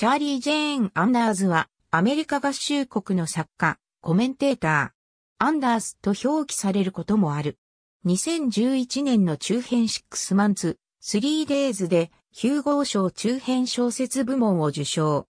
チャーリー・ジェーン・アンダーズは、アメリカ合衆国の作家、コメンテーター、アンダーズと表記されることもある。2011年の中編シックスマンツ、リーデイズで、ヒューゴー賞中編小説部門を受賞。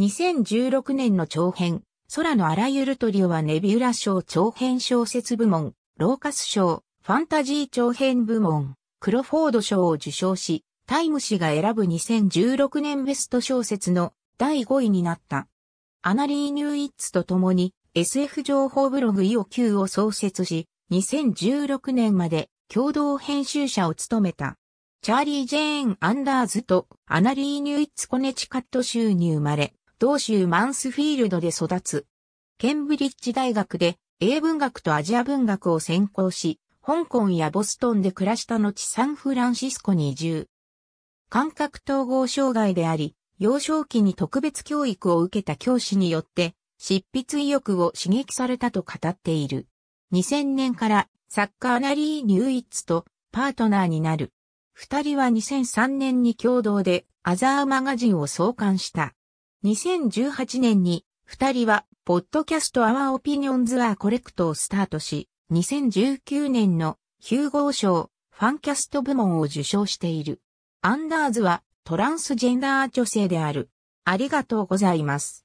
2016年の長編、空のあらゆるトリオはネビュラ賞長編小説部門、ローカス賞、ファンタジー長編部門、クロフォード賞を受賞し、タイム誌が選ぶ2016年ベスト小説の第5位になった。アナリー・ニューイッツと共に SF 情報ブログイオ Q を創設し、2016年まで共同編集者を務めた。チャーリー・ジェーン・アンダーズとアナリー・ニューイッツ・コネチカット州に生まれ、同州マンスフィールドで育つ。ケンブリッジ大学で英文学とアジア文学を専攻し、香港やボストンで暮らした後サンフランシスコに移住。感覚統合障害であり、幼少期に特別教育を受けた教師によって、執筆意欲を刺激されたと語っている。2000年からサッカーナリー・ニューイッツとパートナーになる。二人は2003年に共同でアザーマガジンを創刊した。2018年に二人はポッドキャストアワーオピニオンズアーコレクトをスタートし、2019年のヒューゴー賞ファンキャスト部門を受賞している。アンダーズはトランスジェンダー女性である。ありがとうございます。